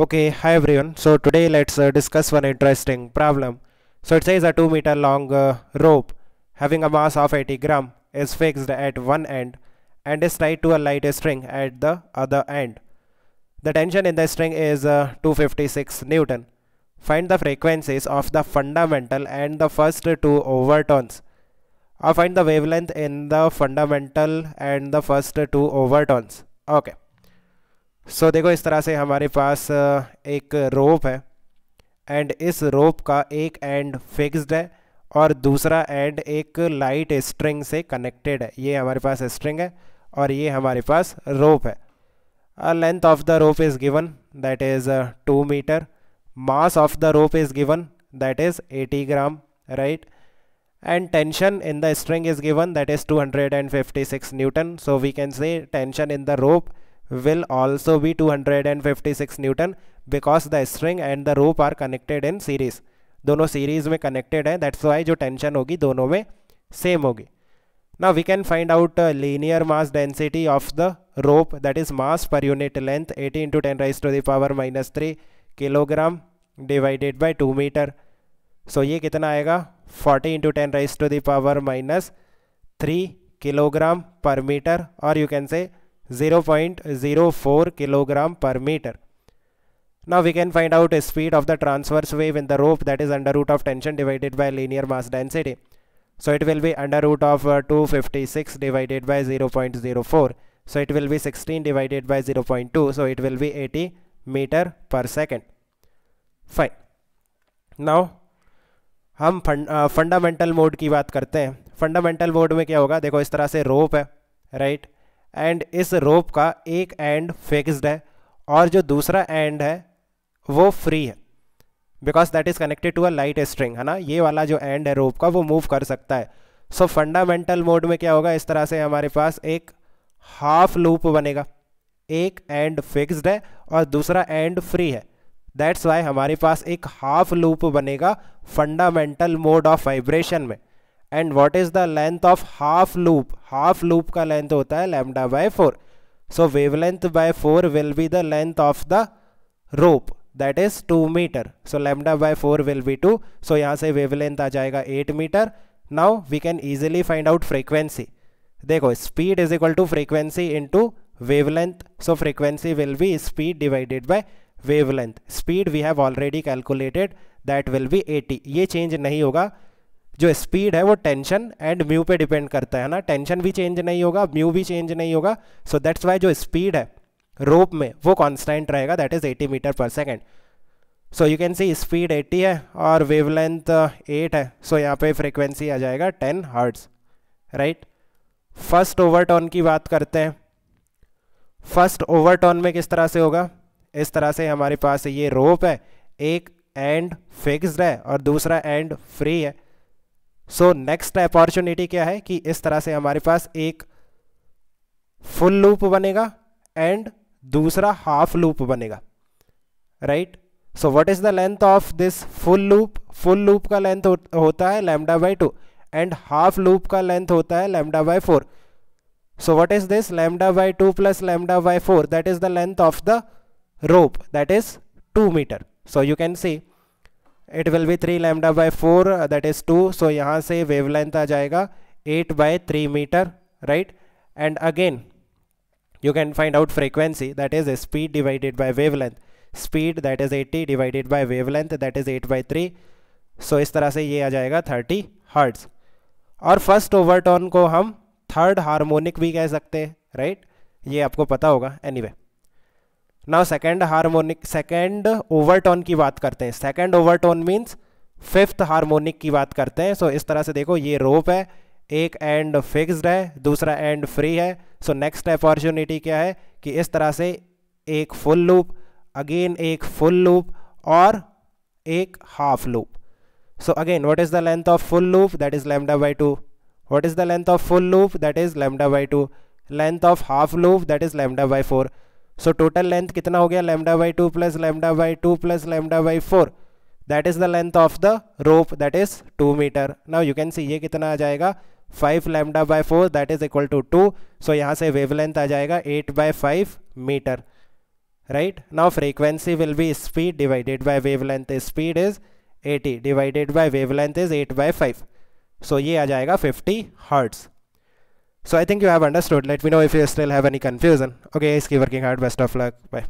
Okay, hi everyone. So today let's uh, discuss one interesting problem. So it says a 2 meter long uh, rope having a mass of 80 gram is fixed at one end and is tied to a light string at the other end. The tension in the string is uh, 256 Newton. Find the frequencies of the fundamental and the first two overtones. Or uh, find the wavelength in the fundamental and the first two overtones. Okay. So so, देखो इस तरह से हमारे पास एक रोप है and इस रोप का एक एंड फिक्स्ड है और दूसरा एंड एक लाइट स्ट्रिंग से कनेक्टेड है ये हमारे पास स्ट्रिंग है और ये हमारे पास रोप है length of the rope is given that is two metre mass of the rope is given that is eighty gram right and tension in the string is given that is two hundred and fifty six newton so we can say tension in the rope will also be 256 newton because the string and the rope are connected in series dono series mein connected hai that's why jo tension hogi dono mein same hogi now we can find out uh, linear mass density of the rope that is mass per unit length 18 into 10 raised to the power minus 3 kilogram divided by 2 meter so ye kitna aayega 40 into 10 raised to the power minus 3 kilogram per metre और you can say 0.04 kilogram per meter. Now we can find out a speed of the transverse wave in the rope that is under root of tension divided by linear mass density. So it will be under root of uh, 256 divided by 0.04. So it will be 16 divided by 0.2. So it will be 80 meter per second. Fine. Now हम fundamental mode की बात करते हैं fundamental mode में क्या होगा देखो इस तरह से रोप है राइट right? एंड इस रोप का एक एंड फिक्स्ड है और जो दूसरा एंड है वो फ्री है because that is connected to a light string है ना ये वाला जो एंड है रोप का वो मूव कर सकता है सो फंडामेंटल मोड में क्या होगा इस तरह से हमारे पास एक हाफ लूप बनेगा एक एंड फिक्स्ड है और दूसरा एंड फ्री है दैट्स वाई हमारे पास एक हाफ लूप बनेगा फंडामेंटल मोड ऑफ वाइब्रेशन में and what is the length of half loop half loop का लेंथ होता है lambda by four so wavelength by four will be the length of the rope that is two metre so lambda by four will be two so यहाँ से wavelength आ जाएगा eight metre now we can easily find out frequency देखो speed is equal to frequency in wave wavelength so frequency will be speed divided by wavelength speed we have already calculated that will be 80 ये change नहीं होगा जो speed है वो tension and mu पे depend करता है ना टेंशन भी चेंज नहीं होगा म्यू भी चेंज नहीं होगा सो दैट्स वाई जो स्पीड है रोप में वो कॉन्स्टेंट रहेगा that is 80 metre per second so you can see speed 80 है और वेवलेंथ 8 uh, है सो so यहाँ पे फ्रिक्वेंसी आ जाएगा 10 हर्ट्स राइट फर्स्ट ओवरटोन की बात करते हैं फर्स्ट ओवरटोन में किस तरह से होगा इस तरह से हमारे पास ये रोप है एक एंड फिक्स्ड है और दूसरा एंड फ्री है सो नेक्स्ट अपॉर्चुनिटी क्या है कि इस तरह से हमारे पास एक फुल लूप बनेगा एंड दूसरा हाफ लूप बनेगा right so what is the length of this full loop full loop का लेंथ होता है lambda by two and half loop का लेंथ होता है lambda by four so what is this lambda by two plus lambda by four that is the length of the rope that is two metre so you can see it will B three lambda by four that is two so यहाँ से length आ जाएगा eight by three metre right and again you can find out frequency speed divided speed wavelength speed that is eighty divided divided wavelength that is eight by three so इस तरह से ये आ जाएगा thirty hertz और first overtone को हम third harmonic भी कह सकते हैं राइट ये आपको पता होगा any anyway. Now second harmonic second overtone की बात करते हैं second overtone means fifth harmonic की बात करते हैं सो so, इस तरह से देखो ये रोप है एक एंड फिक्स्ड है दूसरा एंड फ्री है सो नेक्स्ट अपॉर्चुनिटी क्या है कि इस तरह से एक फुल लूप अगेन एक फुल लूप और एक half loop so again what is the length of full loop that is lambda by two what is the length of full loop that is lambda by two length of half loop that is lambda by four so total length कितना हो गया lambda by two plus lambda by two plus lambda by four that is the length of the rope that is two metre now you can see ये कितना आ जाएगा five lambda by four that is equal to two so यहाँ से wavelength आ जाएगा eight by five metre right now frequency will be speed divided by wavelength speed is eighty divided by wavelength is eight by five so ये आ जाएगा fifty hertz So I think you have understood. Let me know if you still have any confusion. Okay, keep working hard. Best of luck. Bye.